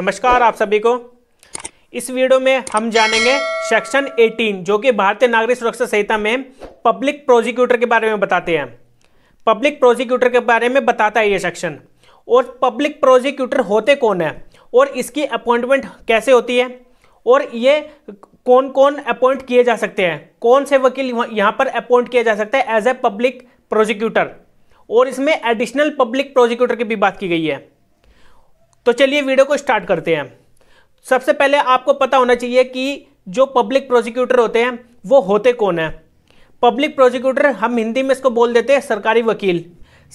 नमस्कार आप सभी को इस वीडियो में हम जानेंगे सेक्शन 18 जो कि भारतीय नागरिक सुरक्षा संहिता में पब्लिक प्रोजिक्यूटर के बारे में बताते हैं पब्लिक प्रोजिक्यूटर के बारे में बताता है ये सेक्शन और पब्लिक प्रोजिक्यूटर होते कौन है और इसकी अपॉइंटमेंट कैसे होती है और ये कौन कौन अपॉइंट किए जा सकते हैं कौन से वकील यहाँ पर अपॉइंट किया जा सकता है एज ए पब्लिक प्रोजिक्यूटर और इसमें एडिशनल पब्लिक प्रोजिक्यूटर की भी बात की गई है तो चलिए वीडियो को स्टार्ट करते हैं सबसे पहले आपको पता होना चाहिए कि जो पब्लिक प्रोसिक्यूटर होते हैं वो होते कौन है पब्लिक प्रोसिक्यूटर हम हिंदी में इसको बोल देते हैं सरकारी वकील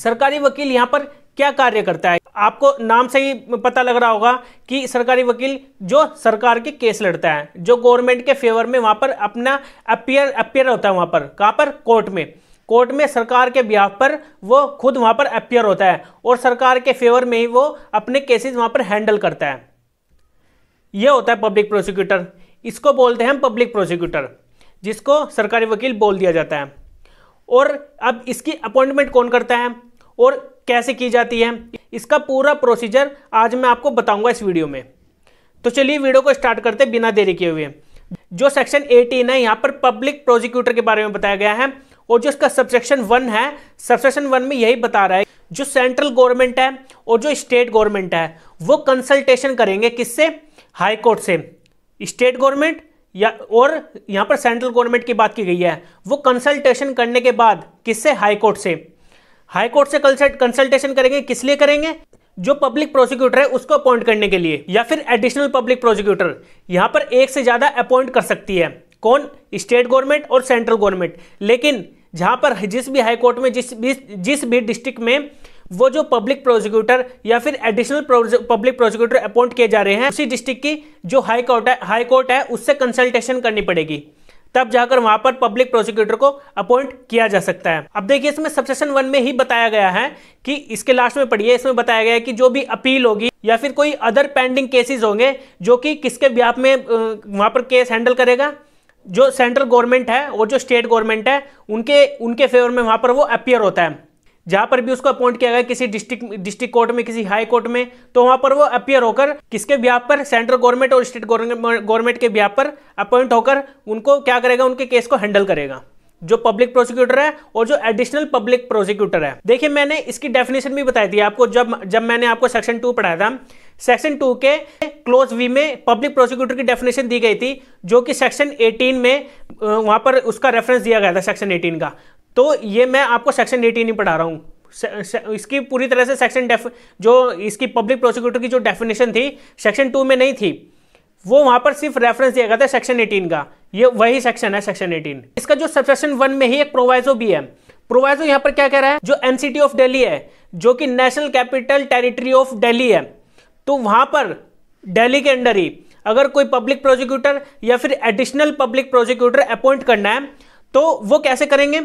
सरकारी वकील यहाँ पर क्या कार्य करता है आपको नाम से ही पता लग रहा होगा कि सरकारी वकील जो सरकार के केस लड़ता है जो गवर्नमेंट के फेवर में वहाँ पर अपना अपियर अपियर होता है वहाँ पर कहाँ पर कोर्ट में कोर्ट में सरकार के बिहाफ पर वो खुद वहाँ पर अपियर होता है और सरकार के फेवर में ही वो अपने केसेस वहाँ पर हैंडल करता है यह होता है पब्लिक प्रोसिक्यूटर इसको बोलते हैं हम पब्लिक प्रोसिक्यूटर जिसको सरकारी वकील बोल दिया जाता है और अब इसकी अपॉइंटमेंट कौन करता है और कैसे की जाती है इसका पूरा प्रोसीजर आज मैं आपको बताऊंगा इस वीडियो में तो चलिए वीडियो को स्टार्ट करते बिना देरी किए हुए जो सेक्शन 18 है यहाँ पर पब्लिक प्रोसिक्यूटर के बारे में बताया गया है और जो इसका सबसेक्शन वन है सबसेक्शन वन में यही बता रहा है जो सेंट्रल गवर्नमेंट है और जो स्टेट गवर्नमेंट है वो कंसल्टेशन करेंगे किससे हाई कोर्ट से स्टेट गवर्नमेंट या और यहाँ पर सेंट्रल गवर्नमेंट की बात की गई है वो कंसल्टेशन करने के बाद किससे हाई कोर्ट से हाई कोर्ट से कंसल्टेशन करेंगे किस लिए करेंगे जो पब्लिक प्रोसिक्यूटर है उसको अपॉइंट करने के लिए या फिर एडिशनल पब्लिक प्रोसिक्यूटर यहाँ पर एक से ज़्यादा अपॉइंट कर सकती है कौन स्टेट गवर्नमेंट और सेंट्रल गवर्नमेंट लेकिन जहाँ पर जिस भी हाई कोर्ट में जिस भी जिस भी डिस्ट्रिक्ट में वो जो पब्लिक प्रोसिक्यूटर या फिर एडिशनल पब्लिक प्रोसिक्यूटर अपॉइंट किए जा रहे हैं उसी डिस्ट्रिक्ट की जो हाई कोर्ट है हाई कोर्ट है उससे कंसल्टेशन करनी पड़ेगी तब जाकर वहां पर पब्लिक प्रोसिक्यूटर को अपॉइंट किया जा सकता है अब देखिए इसमें सबसेशन वन में ही बताया गया है कि इसके लास्ट में पढ़िए इसमें बताया गया है कि जो भी अपील होगी या फिर कोई अदर पेंडिंग केसेस होंगे जो कि किसके व्याप में वहां पर केस हैंडल करेगा जो सेंट्रल गवर्नमेंट है और जो स्टेट गवर्नमेंट है उनके उनके फेवर में वहाँ पर वो अपियर होता है जहाँ पर भी उसको अपॉइंट किया गया किसी डिस्ट्रिक्ट डिस्ट्रिक्ट कोर्ट में किसी हाई कोर्ट में तो वहाँ पर वो अपियर होकर किसके ब्याह पर सेंट्रल गवर्नमेंट और स्टेट गवर्नमेंट के ब्याह पर अपॉइंट होकर उनको क्या करेगा उनके केस को हैंडल करेगा जो पब्लिक प्रोसिक्यूटर है और जो एडिशनल पब्लिक प्रोसिक्यूटर है देखिए मैंने इसकी डेफिनेशन भी बताई थी आपको जब जब मैंने आपको सेक्शन टू पढ़ाया था सेक्शन टू के क्लोज वी में पब्लिक प्रोसिक्यूटर की डेफिनेशन दी गई थी जो कि सेक्शन एटीन में वहां पर उसका रेफरेंस दिया गया था सेक्शन एटीन का तो ये मैं आपको सेक्शन एटीन ही पढ़ा रहा हूँ इसकी पूरी तरह से सेक्शन डेफ जो इसकी पब्लिक प्रोसिक्यूटर की जो डेफिनेशन थी सेक्शन टू में नहीं थी वो वहाँ पर सिर्फ रेफरेंस दिया गया था सेक्शन एटीन का ये वही सेक्शन है सेक्शन एटीन इसका जो सबसेक्शन वन में ही एक प्रोवाइजो भी है प्रोवाइजो यहाँ पर क्या कह रहा है जो एनसीटी ऑफ डेली है जो कि national capital territory of Delhi है तो वहां पर दिल्ली के अंडर ही अगर कोई पब्लिक प्रोसिक्यूटर या फिर एडिशनल पब्लिक प्रोसिक्यूटर अपॉइंट करना है तो वो कैसे करेंगे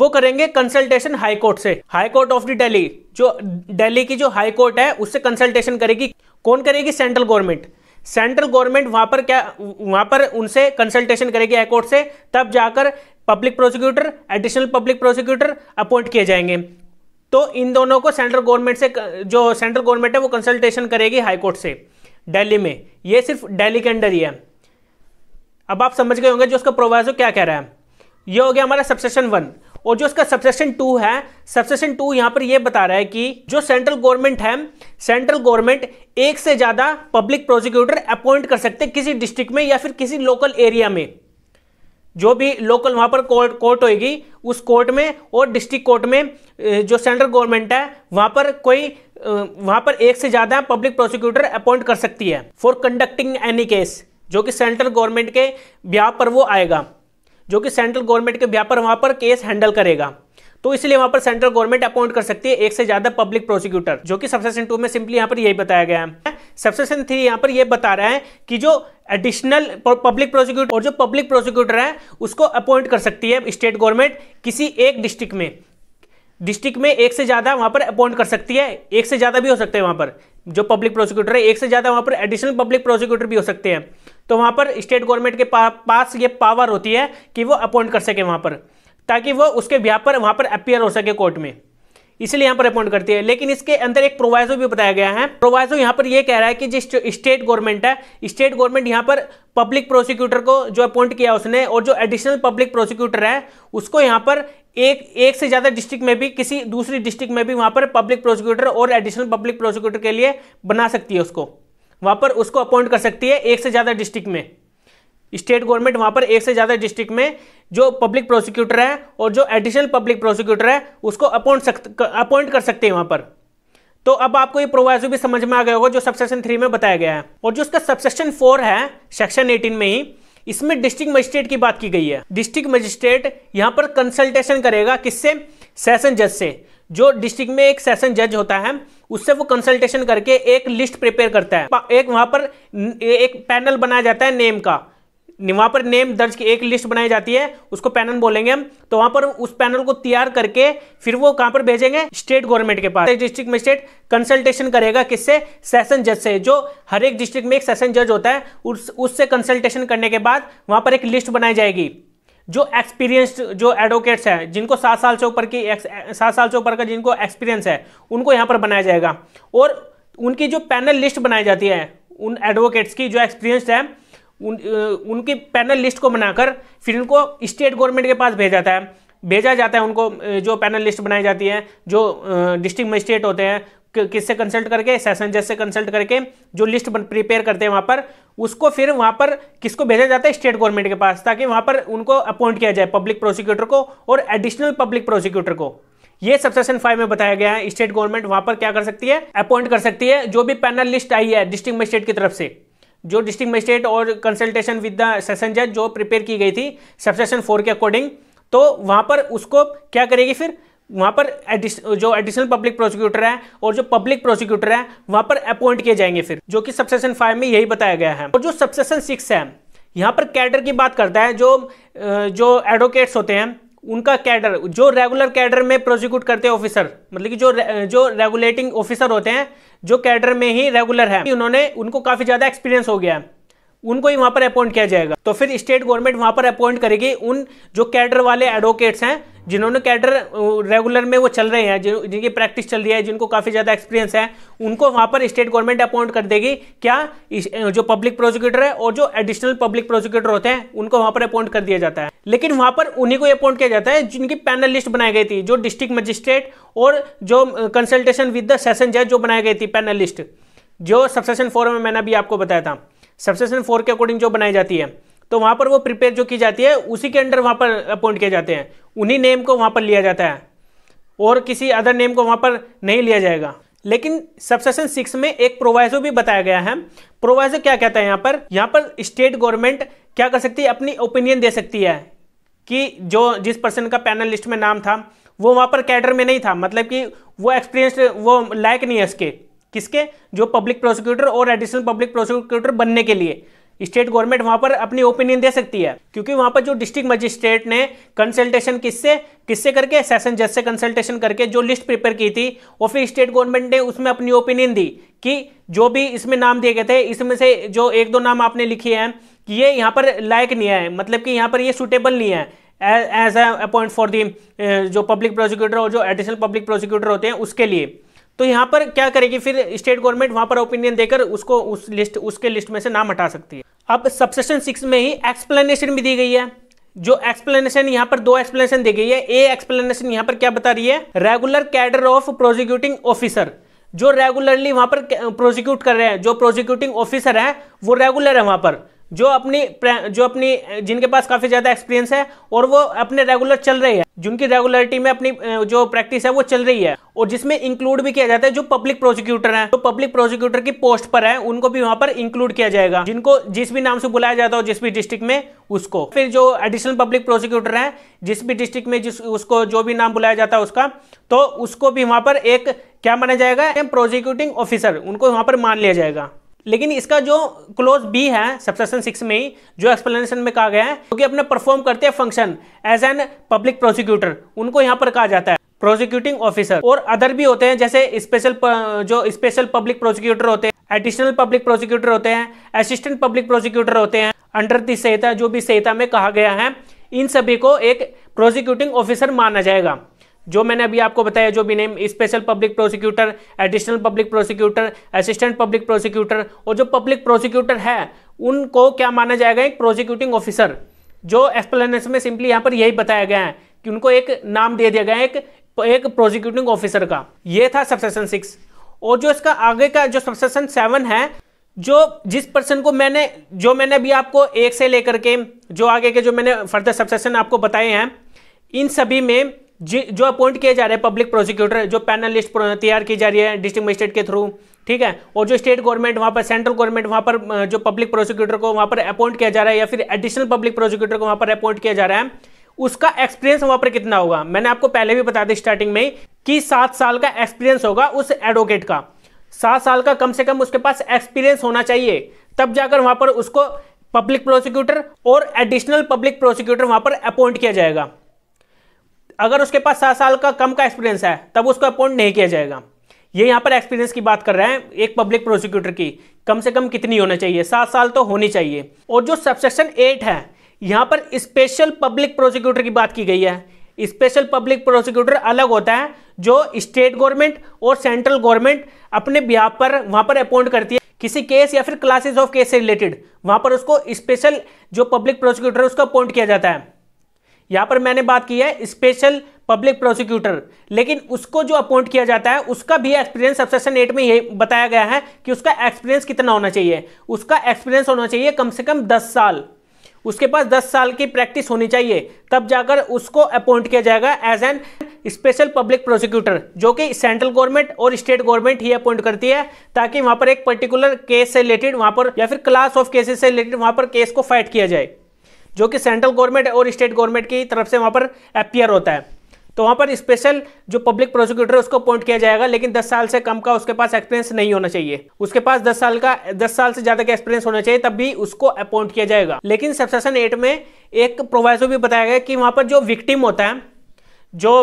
वो करेंगे कंसल्टेशन हाई कोर्ट से high court of the Delhi जो दिल्ली की जो हाई कोर्ट है उससे कंसल्टेशन करेगी कौन करेगी सेंट्रल गवर्नमेंट सेंट्रल गवर्नमेंट वहां पर क्या वहां पर उनसे कंसल्टेशन करेगी हाईकोर्ट से तब जाकर public prosecutor additional public prosecutor appoint किए जाएंगे तो इन दोनों को सेंट्रल गवर्नमेंट से जो सेंट्रल गवर्नमेंट है वो कंसल्टेशन करेगी हाईकोर्ट से दिल्ली में ये सिर्फ दिल्ली के अंडर ही है अब आप समझ गए होंगे जो उसका प्रोवाइजो क्या कह रहा है ये हो गया हमारा सबसेक्शन वन और जो उसका सबसेशन टू है सबसेक्शन टू यहां पर यह बता रहा है कि जो सेंट्रल गवर्नमेंट है सेंट्रल गवर्नमेंट एक से ज्यादा पब्लिक प्रोसिक्यूटर अपॉइंट कर सकते किसी डिस्ट्रिक्ट में या फिर किसी लोकल एरिया में जो भी लोकल वहाँ पर कोर्ट कोर्ट होगी उस कोर्ट में और डिस्ट्रिक्ट कोर्ट में जो सेंट्रल गवर्नमेंट है वहाँ पर कोई वहाँ पर एक से ज़्यादा पब्लिक प्रोसिक्यूटर अपॉइंट कर सकती है फॉर कंडक्टिंग एनी केस जो कि सेंट्रल गवर्नमेंट के ब्याह पर वो आएगा जो कि सेंट्रल गवर्नमेंट के ब्याह पर वहाँ पर केस हैंडल करेगा तो इसलिए वहाँ पर सेंट्रल गवर्नमेंट अपॉइंट कर सकती है एक से ज़्यादा पब्लिक प्रोसिक्यूटर जो कि सबसेशन टू में सिंपली यहाँ पर यही बताया गया है सबसेक्शन थ्री यहां पर यह बता रहा है कि जो एडिशनल पब्लिक प्रोसिक्यूटर और जो पब्लिक प्रोसिक्यूटर है उसको अपॉइंट कर सकती है स्टेट गवर्नमेंट किसी एक डिस्ट्रिक्ट में डिस्ट्रिक्ट में एक से ज़्यादा वहां पर अपॉइंट कर सकती है एक से ज़्यादा भी हो सकते हैं वहां पर जो पब्लिक प्रोसिक्यूटर है एक से ज़्यादा वहां पर एडिशनल पब्लिक प्रोसिक्यूटर भी हो सकते हैं तो वहां पर स्टेट गवर्नमेंट के पा, पास ये पावर होती है कि वो अपॉइंट कर सके वहां पर ताकि वो उसके व्यापार वहां पर अपियर हो सके कोर्ट में इसलिए यहां पर अपॉइंट करती है लेकिन इसके अंदर एक प्रोवाइजो भी बताया गया है प्रोवाइजो यहां पर यह कह रहा है कि जिस स्टेट गवर्नमेंट है स्टेट गवर्नमेंट यहाँ पर पब्लिक प्रोसिक्यूटर को जो अपॉइंट किया उसने और जो एडिशनल पब्लिक प्रोसिक्यूटर है उसको यहाँ पर एक एक से ज़्यादा डिस्ट्रिक्ट में भी किसी दूसरी डिस्ट्रिक्ट में भी वहां पर पब्लिक प्रोसिक्यूटर और एडिशनल पब्लिक प्रोसिक्यूटर के लिए बना सकती है उसको वहां पर उसको अपॉइंट कर सकती है एक से ज़्यादा डिस्ट्रिक्ट में स्टेट गवर्नमेंट वहां पर एक से ज़्यादा डिस्ट्रिक्ट में जो पब्लिक प्रोसिक्यूटर है और जो एडिशनल पब्लिक प्रोसिक्यूटर है उसको अपॉइंट अपॉइंट कर सकते हैं वहाँ पर तो अब आपको ये प्रोवाइजो भी समझ में आ गया होगा जो सबसेक्शन थ्री में बताया गया है और जो उसका सबसेक्शन फोर है सेक्शन एटीन में ही इसमें डिस्ट्रिक्ट मजिस्ट्रेट की बात की गई है डिस्ट्रिक्ट मजिस्ट्रेट यहाँ पर कंसल्टेशन करेगा किससे सेशन जज से जो डिस्ट्रिक्ट में एक सेशन जज होता है उससे वो कंसल्टेशन करके एक लिस्ट प्रिपेयर करता है एक वहां पर एक पैनल बनाया जाता है नेम का वहां पर नेम दर्ज की एक लिस्ट बनाई जाती है उसको पैनल बोलेंगे हम तो वहां पर उस पैनल को तैयार करके फिर वो कहां पर भेजेंगे स्टेट गवर्नमेंट के पास डिस्ट्रिक्ट मजिस्ट्रेट कंसल्टेशन करेगा किससे सेशन जज से जो हर एक डिस्ट्रिक्ट में एक सेशन जज होता है उस उससे कंसल्टेशन करने के बाद वहां पर एक लिस्ट बनाई जाएगी जो एक्सपीरियंस्ड जो एडवोकेट्स हैं जिनको सात साल से ऊपर की सात साल से ऊपर का जिनको एक्सपीरियंस है उनको यहाँ पर बनाया जाएगा और उनकी जो पैनल लिस्ट बनाई जाती है उन एडवोकेट्स की जो एक्सपीरियंस्ड है उन, उनकी पैनल लिस्ट को बनाकर फिर उनको स्टेट गवर्नमेंट के पास भेजा जाता है भेजा जाता है उनको जो पैनल लिस्ट बनाई जाती है जो डिस्ट्रिक्ट मजिस्ट्रेट होते हैं किससे कंसल्ट करके सेशन जज से कंसल्ट करके जो लिस्ट प्रिपेयर करते हैं वहाँ पर उसको फिर वहाँ पर किसको भेजा जाता है स्टेट गवर्नमेंट के पास ताकि वहाँ पर उनको अपॉइंट किया जाए पब्लिक प्रोसिक्यूटर को और एडिशनल पब्लिक प्रोसिक्यूटर को ये सबसेशन फाइव में बताया गया है स्टेट गवर्नमेंट वहाँ पर क्या कर सकती है अपॉइंट कर सकती है जो भी पैनल लिस्ट आई है डिस्ट्रिक्ट मजिस्ट्रेट की तरफ से जो डिस्ट्रिक्ट मजिस्ट्रेट और कंसल्टेशन विद द सेशन जज जो प्रिपेयर की गई थी सबसेशन फोर के अकॉर्डिंग तो वहाँ पर उसको क्या करेगी फिर वहाँ पर एडिश, जो एडिशनल पब्लिक प्रोसिक्यूटर है और जो पब्लिक प्रोसिक्यूटर है वहाँ पर अपॉइंट किए जाएंगे फिर जो कि सबसेशन फाइव में यही बताया गया है और जो सबसेशन सिक्स है यहाँ पर कैडर की बात करता है जो जो एडवोकेट्स होते हैं उनका कैडर जो रेगुलर कैडर में प्रोसिक्यूट करते हैं ऑफिसर मतलब कि जो जो रेगुलेटिंग ऑफिसर होते हैं जो कैडर में ही रेगुलर है उन्होंने उनको काफ़ी ज़्यादा एक्सपीरियंस हो गया है उनको ही वहां पर अपॉइंट किया जाएगा तो फिर स्टेट गवर्नमेंट वहां पर अपॉइंट करेगी उन जो कैडर वाले एडवोकेट्स हैं जिन्होंने कैडर रेगुलर में वो चल रहे हैं जिन, जिनकी प्रैक्टिस चल रही है जिनको काफ़ी ज़्यादा एक्सपीरियंस है उनको वहां पर स्टेट गवर्नमेंट अपॉइंट कर देगी क्या जो पब्लिक प्रोसिक्यूटर है और जो एडिशनल पब्लिक प्रोसिक्यूटर होते हैं उनको वहां पर अपॉइंट कर दिया जाता है लेकिन वहां पर उन्हीं को अपॉइंट किया जाता है जिनकी पैनल लिस्ट बनाई गई थी जो डिस्ट्रिक्ट मजिस्ट्रेट और जो कंसल्टेशन विद द सेशन जज जो बनाई गई थी पैनल लिस्ट जो सबसेशन फोरम में मैंने अभी आपको बताया था सबसेशन फोर के अकॉर्डिंग जो बनाई जाती है तो वहाँ पर वो प्रिपेयर जो की जाती है उसी के अंडर वहाँ पर अपॉइंट किए जाते हैं उन्हीं नेम को वहाँ पर लिया जाता है और किसी अदर नेम को वहाँ पर नहीं लिया जाएगा लेकिन सबसेशन सिक्स में एक प्रोवाइजो भी बताया गया है प्रोवाइजो क्या कहता है यहाँ पर यहाँ पर स्टेट गवर्नमेंट क्या कर सकती है अपनी ओपिनियन दे सकती है कि जो जिस पर्सन का पैनल लिस्ट में नाम था वो वहाँ पर कैडर में नहीं था मतलब कि वो एक्सपीरियंस वो लायक नहीं है इसके किसके जो पब्लिक प्रोसिक्यूटर और एडिशनल पब्लिक प्रोसिक्यूटर बनने के लिए स्टेट गवर्नमेंट वहां पर अपनी ओपिनियन दे सकती है क्योंकि वहां पर जो डिस्ट्रिक्ट मजिस्ट्रेट ने कंसल्टेशन किससे किससे करके सेशन जज से कंसल्टेशन करके जो लिस्ट प्रिपेयर की थी और फिर स्टेट गवर्नमेंट ने उसमें अपनी ओपिनियन दी कि जो भी इसमें नाम दिए गए थे इसमें से जो एक दो नाम आपने लिखे हैं कि ये यहाँ पर लायक नहीं है मतलब कि यहाँ पर ये सुटेबल नहीं है as a appoint for the जो पब्लिक प्रोसिक्यूटर और जो एडिशनल पब्लिक प्रोसिक्यूटर होते हैं उसके लिए तो यहाँ पर क्या करेगी फिर स्टेट गवर्नमेंट वहाँ पर ओपिनियन देकर उसको उस लिस्ट उसके लिस्ट में से नाम हटा सकती है अब सबसेशन सिक्स में ही एक्सप्लेनेशन भी दी गई है जो एक्सप्लेनेशन यहाँ पर दो एक्सप्लेनेशन दी गई है ए एक्सप्लेनेशन यहाँ पर क्या बता रही है regular cadre of prosecuting officer जो रेगुलरली वहाँ पर प्रोजिक्यूट कर रहे हैं जो प्रोजिक्यूटिंग ऑफिसर है वो रेगुलर है वहाँ पर जो अपनी जो अपनी जिनके पास काफ़ी ज़्यादा एक्सपीरियंस है और वो अपने रेगुलर चल रही है जिनकी रेगुलरिटी में अपनी जो प्रैक्टिस है वो चल रही है और जिसमें इंक्लूड भी किया जाता है जो पब्लिक प्रोसिक्यूटर हैं जो पब्लिक प्रोसिक्यूटर की पोस्ट पर है उनको भी वहां पर इंक्लूड किया जाएगा जिनको जिस भी नाम से बुलाया जाता हो जिस भी डिस्ट्रिक्ट में उसको फिर जो एडिशनल पब्लिक प्रोसिक्यूटर है जिस भी डिस्ट्रिक्ट में जिस उसको जो भी नाम बुलाया जाता है उसका तो उसको भी वहां पर एक क्या माना जाएगा प्रोसिक्यूटिंग ऑफिसर उनको वहां पर मान लिया जाएगा लेकिन इसका जो क्लोज बी है सबसेशन सिक्स में ही जो एक्सप्लेनेशन में कहा गया है क्योंकि तो अपने परफॉर्म करते हैं function as an public prosecutor उनको यहाँ पर कहा जाता है प्रोसिक्यूटिंग ऑफिसर और अदर भी होते हैं जैसे स्पेशल जो स्पेशल पब्लिक प्रोसिक्यूटर होते हैं एडिशनल पब्लिक प्रोसिक्यूटर होते हैं असिस्टेंट पब्लिक प्रोसिक्यूटर होते हैं अंडर दी संहिता जो भी संहिता में कहा गया है इन सभी को एक प्रोसिक्यूटिंग ऑफिसर माना जाएगा जो मैंने अभी आपको बताया जो भी name special public prosecutor additional public prosecutor assistant public prosecutor और जो पब्लिक प्रोसिक्यूटर है उनको क्या माना जाएगा एक प्रोसिक्यूटिंग ऑफिसर जो एक्सप्लेनेशन में सिंपली यहाँ पर यही बताया गया है कि उनको एक नाम दे दिया गया है एक एक प्रोसिक्यूटिंग ऑफिसर का ये था सबसेशन सिक्स और जो इसका आगे का जो सबसेशन सेवन है जो जिस पर्सन को मैंने जो मैंने अभी आपको एक से लेकर के जो आगे के जो मैंने फर्दर सबसेशन आपको बताए हैं इन सभी में जो अपॉइंट किए जा रहे हैं पब्लिक प्रोसिक्यूटर जो पैनल लिस्ट तैयार की जा रही है डिस्ट्रिक्ट मजिस्ट्रेट के थ्रू ठीक है और जो स्टेट गवर्नमेंट वहाँ पर सेंट्रल गवर्नमेंट वहाँ पर जो पब्लिक प्रोसिक्यूटर को वहाँ पर अपॉइंट किया जा रहा है या फिर एडिशनल पब्लिक प्रोसिक्यूटर को वहाँ पर अपॉइंट किया जा रहा है उसका एक्सपीरियंस वहाँ पर कितना होगा मैंने आपको पहले भी बता दी स्टार्टिंग में कि सात साल का एक्सपीरियंस होगा उस एडवोकेट का सात साल का कम से कम उसके पास एक्सपीरियंस होना चाहिए तब जाकर वहाँ पर उसको पब्लिक प्रोसिक्यूटर और एडिशनल पब्लिक प्रोसिक्यूटर वहाँ पर अपॉइंट किया जाएगा अगर उसके पास सात साल का कम का एक्सपीरियंस है तब उसको अपॉइंट नहीं किया जाएगा ये यहाँ पर एक्सपीरियंस की बात कर रहे हैं एक पब्लिक प्रोसिक्यूटर की कम से कम कितनी होना चाहिए सात साल तो होनी चाहिए और जो सबसेक्शन एट है यहाँ पर स्पेशल पब्लिक प्रोसिक्यूटर की बात की गई है स्पेशल पब्लिक प्रोसिक्यूटर अलग होता है जो स्टेट गवर्नमेंट और सेंट्रल गवर्नमेंट अपने बिहार पर वहाँ पर अपॉइंट करती है किसी केस या फिर क्लासेस ऑफ केस से रिलेटेड वहाँ पर उसको स्पेशल जो पब्लिक प्रोसिक्यूटर है उसको अपॉइंट किया जाता है यहाँ पर मैंने बात की है स्पेशल पब्लिक प्रोसिक्यूटर लेकिन उसको जो अपॉइंट किया जाता है उसका भी एक्सपीरियंस सबसेशन एट में ये बताया गया है कि उसका एक्सपीरियंस कितना होना चाहिए उसका एक्सपीरियंस होना चाहिए कम से कम दस साल उसके पास दस साल की प्रैक्टिस होनी चाहिए तब जाकर उसको अपॉइंट किया जाएगा as an special public prosecutor जो कि सेंट्रल गवर्नमेंट और स्टेट गवर्नमेंट ही अपॉइंट करती है ताकि वहां पर एक पर्टिकुलर केस से रिलेटेड वहां पर या फिर क्लास ऑफ केसेस से रिलेटेड वहां पर केस को फाइट किया जाए जो कि सेंट्रल गवर्नमेंट और स्टेट गवर्नमेंट की तरफ से वहाँ पर अपियर होता है तो वहाँ पर स्पेशल जो पब्लिक प्रोसिक्यूटर है उसको अपॉइंट किया जाएगा लेकिन 10 साल से कम का उसके पास एक्सपीरियंस नहीं होना चाहिए उसके पास 10 साल का 10 साल से ज़्यादा का एक्सपीरियंस होना चाहिए तब भी उसको अपॉइंट किया जाएगा लेकिन सबसेशन एट में एक प्रोवाइजो भी बताया गया कि वहाँ पर जो विक्टिम होता है जो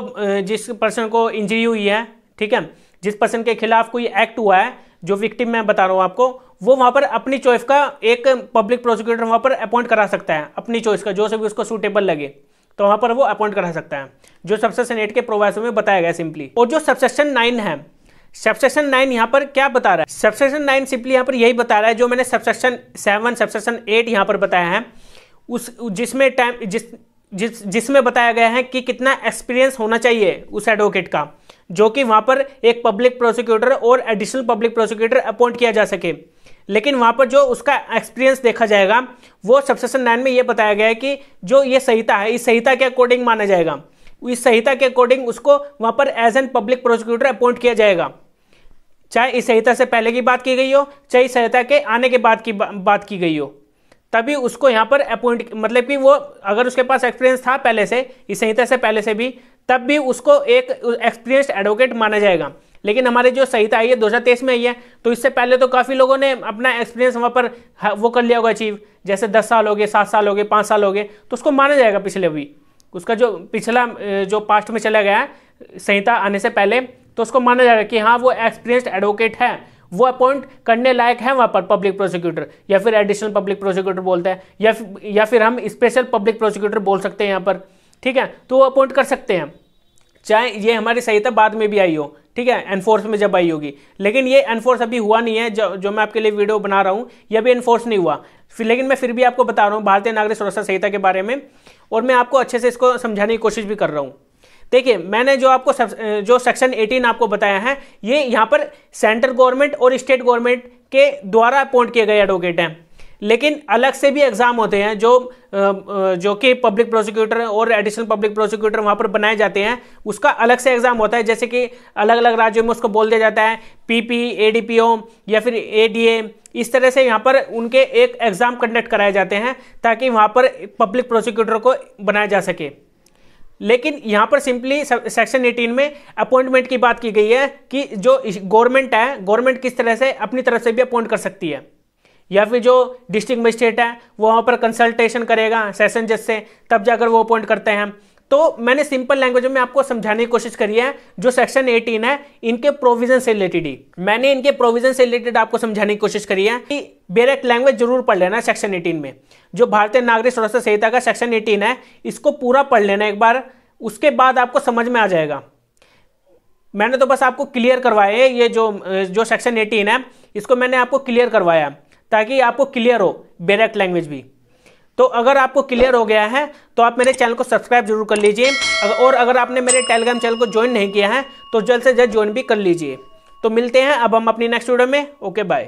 जिस पर्सन को इंजरी हुई है ठीक है जिस पर्सन के खिलाफ कोई एक्ट हुआ है जो विक्टिम मैं बता रहा हूँ आपको वो वहाँ पर अपनी चॉइस का एक पब्लिक प्रोसिक्यूटर वहाँ पर अपॉइंट करा सकता है अपनी चॉइस का जो से भी उसको सूटेबल लगे तो वहाँ पर वो अपॉइंट करा सकता है जो सबसे एट के प्रोवाइसों में बताया गया सिंपली और जो सबसेक्शन नाइन है सबसेक्शन नाइन यहाँ पर क्या बता रहा है सबसेक्शन नाइन सिंपली यहाँ पर यही बता रहा है जो मैंने सबसेक्शन सेवन सबसेक्शन एट यहाँ पर बताया है उस जिसमें टाइम जिस जिस जिसमें बताया गया है कि कितना एक्सपीरियंस होना चाहिए उस एडवोकेट का जो कि वहाँ पर एक पब्लिक प्रोसिक्यूटर और एडिशनल पब्लिक प्रोसिक्यूटर अपॉइंट किया जा सके लेकिन वहाँ पर जो उसका एक्सपीरियंस देखा जाएगा वो सबसेशन नाइन में ये बताया गया है कि जो ये संहिता है इस संहिता के अकॉर्डिंग माना जाएगा इस संहिता के अकॉर्डिंग उसको वहाँ पर as an public prosecutor appoint किया जाएगा चाहे इस संहिता से पहले की बात की गई हो चाहे इस संहिता के आने के बाद की बात की गई हो तभी उसको यहाँ पर अपॉइंट मतलब कि वो अगर उसके पास एक्सपीरियंस था पहले से इस संहिता से पहले से भी तब भी उसको एक एक्सपीरियंस्ड एडवोकेट माना जाएगा लेकिन हमारी जो संहिता आई है दो हज़ार तेईस में आई है तो इससे पहले तो काफ़ी लोगों ने अपना एक्सपीरियंस वहाँ पर वो कर लिया होगा अचीव जैसे दस साल हो गए सात साल हो गए पाँच साल हो गए तो उसको माना जाएगा पिछले भी उसका जो पिछला जो पास्ट में चला गया है संहिता आने से पहले तो उसको माना जाएगा कि हाँ वो एक्सपीरियंस्ड एडवोकेट है वो अपॉइंट करने लायक है वहाँ पर पब्लिक प्रोसिक्यूटर या फिर एडिशनल पब्लिक प्रोसिक्यूटर बोलते हैं या या फिर हम स्पेशल पब्लिक प्रोसिक्यूटर बोल सकते हैं यहाँ पर ठीक है तो वो अपॉइंट कर सकते हैं चाहे ये हमारी सहायता बाद में भी आई हो ठीक है एनफोर्स में जब आई होगी लेकिन ये एनफोर्स अभी हुआ नहीं है जो जो मैं आपके लिए वीडियो बना रहा हूँ ये अभी एनफोर्स नहीं हुआ फिर लेकिन मैं फिर भी आपको बता रहा हूँ भारतीय नागरिक सुरक्षा संहिता के बारे में और मैं आपको अच्छे से इसको समझाने की कोशिश भी कर रहा हूँ देखिए मैंने जो आपको सब, जो सेक्शन 18 आपको बताया है ये यहाँ पर सेंट्रल गवर्नमेंट और स्टेट गवर्नमेंट के द्वारा अपॉइंट किए गए एडवोकेट हैं लेकिन अलग से भी एग्जाम होते हैं जो जो कि पब्लिक प्रोसिक्यूटर और एडिशनल पब्लिक प्रोसिक्यूटर वहाँ पर बनाए जाते हैं उसका अलग से एग्जाम होता है जैसे कि अलग अलग राज्यों में उसको बोल दिया जाता है पीपी एडीपीओ या फिर एडीए इस तरह से यहाँ पर उनके एक एग्जाम कंडक्ट कराए जाते हैं ताकि वहाँ पर पब्लिक प्रोसिक्यूटर को बनाया जा सके लेकिन यहाँ पर सिंपली सेक्शन 18 में अपॉइंटमेंट की बात की गई है कि जो गवर्नमेंट है गवर्नमेंट किस तरह से अपनी तरफ से भी अपॉइंट कर सकती है या फिर जो डिस्ट्रिक्ट मजिस्ट्रेट है वो वहाँ पर कंसल्टेशन करेगा सेशन जज से तब जाकर वो अपॉइंट करते हैं तो मैंने सिंपल लैंग्वेज में आपको समझाने की कोशिश करी है जो सेक्शन 18 है इनके प्रोविजन से रिलेटेड ही मैंने इनके प्रोविजन से रिलेटेड आपको समझाने की कोशिश करी है कि बेरेक्ट लैंग्वेज जरूर पढ़ लेना सेक्शन 18 में जो भारतीय नागरिक सुरक्षा संहिता का सेक्शन 18 है इसको पूरा पढ़ लेना एक बार उसके बाद आपको समझ में आ जाएगा मैंने तो बस आपको क्लियर करवाया ये जो जो सेक्शन एटीन है इसको मैंने आपको क्लियर करवाया ताकि आपको क्लियर हो बेरेक्ट लैंग्वेज भी तो अगर आपको क्लियर हो गया है तो आप मेरे चैनल को सब्सक्राइब जरूर कर लीजिए और अगर आपने मेरे टेलीग्राम चैनल को ज्वाइन नहीं किया है तो जल्द से जल्द ज्वाइन भी कर लीजिए तो मिलते हैं अब हम अपनी नेक्स्ट वीडियो में ओके बाय